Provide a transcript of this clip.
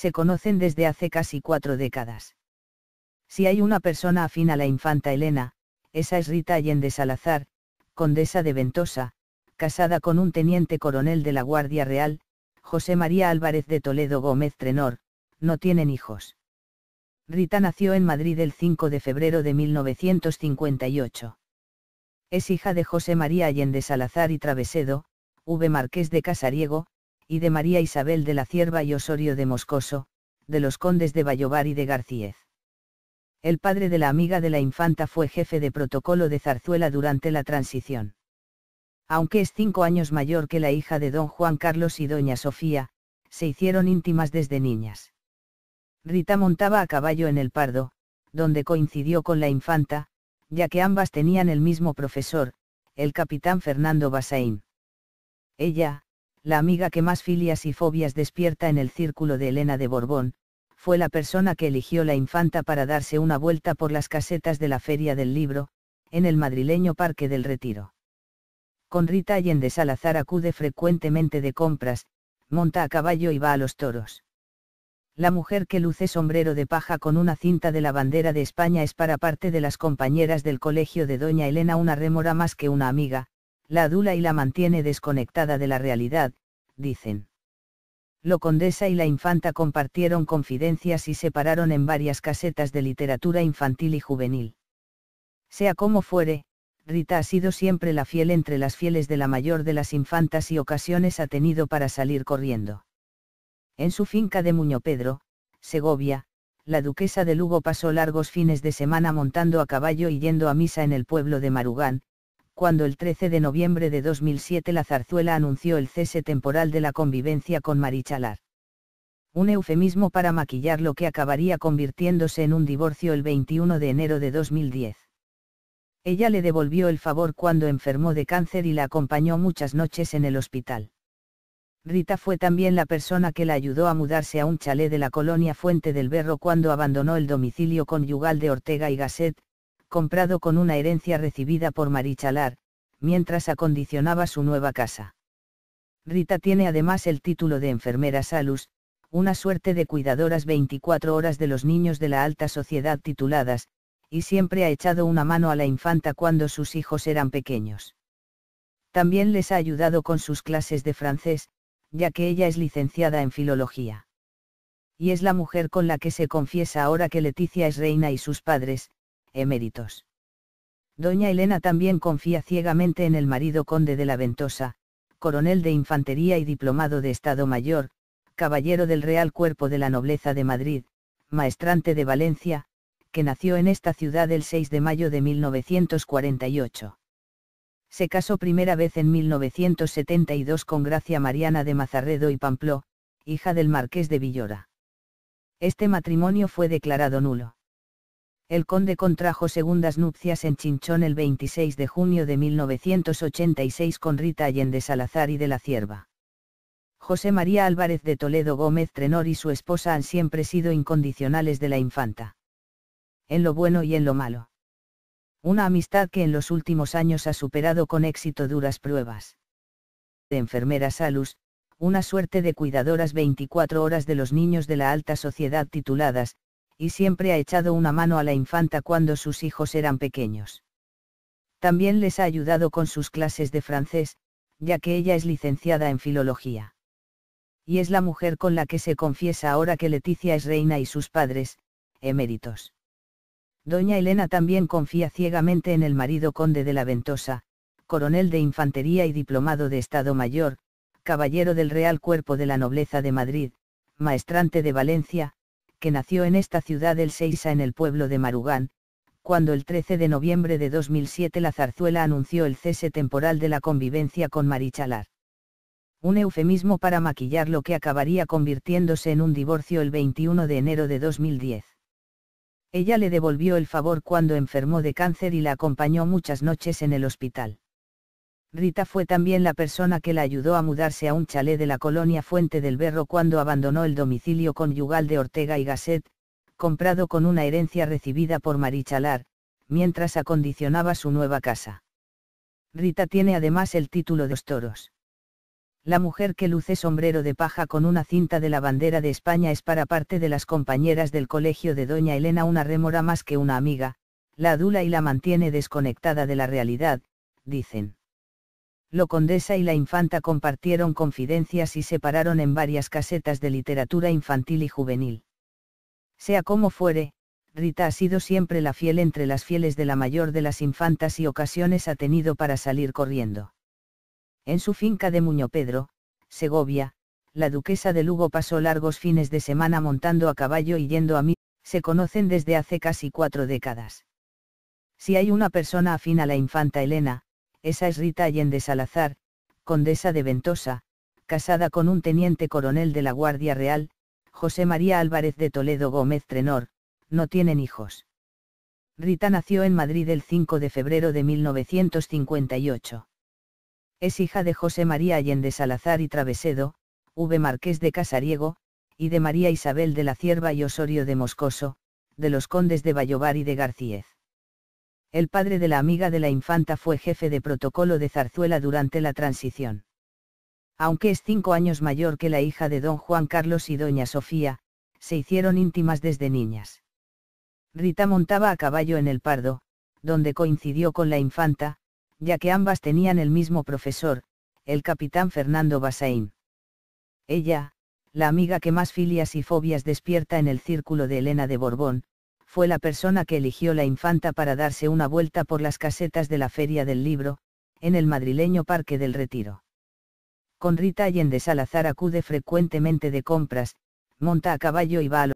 se conocen desde hace casi cuatro décadas. Si hay una persona afín a la infanta Elena, esa es Rita Allende Salazar, condesa de Ventosa, casada con un teniente coronel de la Guardia Real, José María Álvarez de Toledo Gómez Trenor, no tienen hijos. Rita nació en Madrid el 5 de febrero de 1958. Es hija de José María Allende Salazar y Travesedo, V. Marqués de Casariego, y de María Isabel de la Cierva y Osorio de Moscoso, de los condes de Bayovar y de García. El padre de la amiga de la infanta fue jefe de protocolo de Zarzuela durante la transición. Aunque es cinco años mayor que la hija de don Juan Carlos y doña Sofía, se hicieron íntimas desde niñas. Rita montaba a caballo en el Pardo, donde coincidió con la infanta, ya que ambas tenían el mismo profesor, el capitán Fernando Basaín. Ella, la amiga que más filias y fobias despierta en el círculo de Elena de Borbón, fue la persona que eligió la infanta para darse una vuelta por las casetas de la Feria del Libro, en el madrileño Parque del Retiro. Con Rita y Allende Salazar acude frecuentemente de compras, monta a caballo y va a los toros. La mujer que luce sombrero de paja con una cinta de la bandera de España es para parte de las compañeras del colegio de Doña Elena una rémora más que una amiga, la adula y la mantiene desconectada de la realidad, dicen. Lo Condesa y la Infanta compartieron confidencias y se pararon en varias casetas de literatura infantil y juvenil. Sea como fuere, Rita ha sido siempre la fiel entre las fieles de la mayor de las infantas y ocasiones ha tenido para salir corriendo. En su finca de Pedro, Segovia, la duquesa de Lugo pasó largos fines de semana montando a caballo y yendo a misa en el pueblo de Marugán, cuando el 13 de noviembre de 2007 la zarzuela anunció el cese temporal de la convivencia con Marichalar. Un eufemismo para maquillar lo que acabaría convirtiéndose en un divorcio el 21 de enero de 2010. Ella le devolvió el favor cuando enfermó de cáncer y la acompañó muchas noches en el hospital. Rita fue también la persona que la ayudó a mudarse a un chalet de la colonia Fuente del Berro cuando abandonó el domicilio conyugal de Ortega y Gasset, comprado con una herencia recibida por Marichalar, mientras acondicionaba su nueva casa. Rita tiene además el título de enfermera Salus, una suerte de cuidadoras 24 horas de los niños de la alta sociedad tituladas, y siempre ha echado una mano a la infanta cuando sus hijos eran pequeños. También les ha ayudado con sus clases de francés, ya que ella es licenciada en filología. Y es la mujer con la que se confiesa ahora que Leticia es reina y sus padres, eméritos. Doña Elena también confía ciegamente en el marido conde de la Ventosa, coronel de infantería y diplomado de Estado Mayor, caballero del Real Cuerpo de la Nobleza de Madrid, maestrante de Valencia, que nació en esta ciudad el 6 de mayo de 1948. Se casó primera vez en 1972 con Gracia Mariana de Mazarredo y Pampló, hija del marqués de Villora. Este matrimonio fue declarado nulo el conde contrajo segundas nupcias en Chinchón el 26 de junio de 1986 con Rita Allende Salazar y de la Cierva. José María Álvarez de Toledo Gómez Trenor y su esposa han siempre sido incondicionales de la infanta. En lo bueno y en lo malo. Una amistad que en los últimos años ha superado con éxito duras pruebas. De enfermera Salus, una suerte de cuidadoras 24 horas de los niños de la alta sociedad tituladas, y siempre ha echado una mano a la infanta cuando sus hijos eran pequeños. También les ha ayudado con sus clases de francés, ya que ella es licenciada en filología. Y es la mujer con la que se confiesa ahora que Leticia es reina y sus padres, eméritos. Doña Elena también confía ciegamente en el marido conde de la Ventosa, coronel de infantería y diplomado de Estado Mayor, caballero del Real Cuerpo de la Nobleza de Madrid, maestrante de Valencia, que nació en esta ciudad el 6 en el pueblo de Marugán, cuando el 13 de noviembre de 2007 la zarzuela anunció el cese temporal de la convivencia con Marichalar. Un eufemismo para maquillar lo que acabaría convirtiéndose en un divorcio el 21 de enero de 2010. Ella le devolvió el favor cuando enfermó de cáncer y la acompañó muchas noches en el hospital. Rita fue también la persona que la ayudó a mudarse a un chalet de la colonia Fuente del Berro cuando abandonó el domicilio conyugal de Ortega y Gasset, comprado con una herencia recibida por Marichalar, mientras acondicionaba su nueva casa. Rita tiene además el título de Toros. La mujer que luce sombrero de paja con una cinta de la bandera de España es para parte de las compañeras del colegio de Doña Elena una rémora más que una amiga, la adula y la mantiene desconectada de la realidad, dicen lo condesa y la infanta compartieron confidencias y se pararon en varias casetas de literatura infantil y juvenil. Sea como fuere, Rita ha sido siempre la fiel entre las fieles de la mayor de las infantas y ocasiones ha tenido para salir corriendo. En su finca de Muño Pedro, Segovia, la duquesa de Lugo pasó largos fines de semana montando a caballo y yendo a mí, se conocen desde hace casi cuatro décadas. Si hay una persona afín a la infanta Elena, esa es Rita Allende Salazar, condesa de Ventosa, casada con un teniente coronel de la Guardia Real, José María Álvarez de Toledo Gómez Trenor, no tienen hijos. Rita nació en Madrid el 5 de febrero de 1958. Es hija de José María Allende Salazar y Travesedo, V. Marqués de Casariego, y de María Isabel de la Cierva y Osorio de Moscoso, de los condes de Vallobar y de García. El padre de la amiga de la infanta fue jefe de protocolo de Zarzuela durante la transición. Aunque es cinco años mayor que la hija de don Juan Carlos y doña Sofía, se hicieron íntimas desde niñas. Rita montaba a caballo en el Pardo, donde coincidió con la infanta, ya que ambas tenían el mismo profesor, el capitán Fernando Basaín. Ella, la amiga que más filias y fobias despierta en el círculo de Elena de Borbón, fue la persona que eligió la infanta para darse una vuelta por las casetas de la Feria del Libro, en el madrileño Parque del Retiro. Con Rita Allende Salazar acude frecuentemente de compras, monta a caballo y va a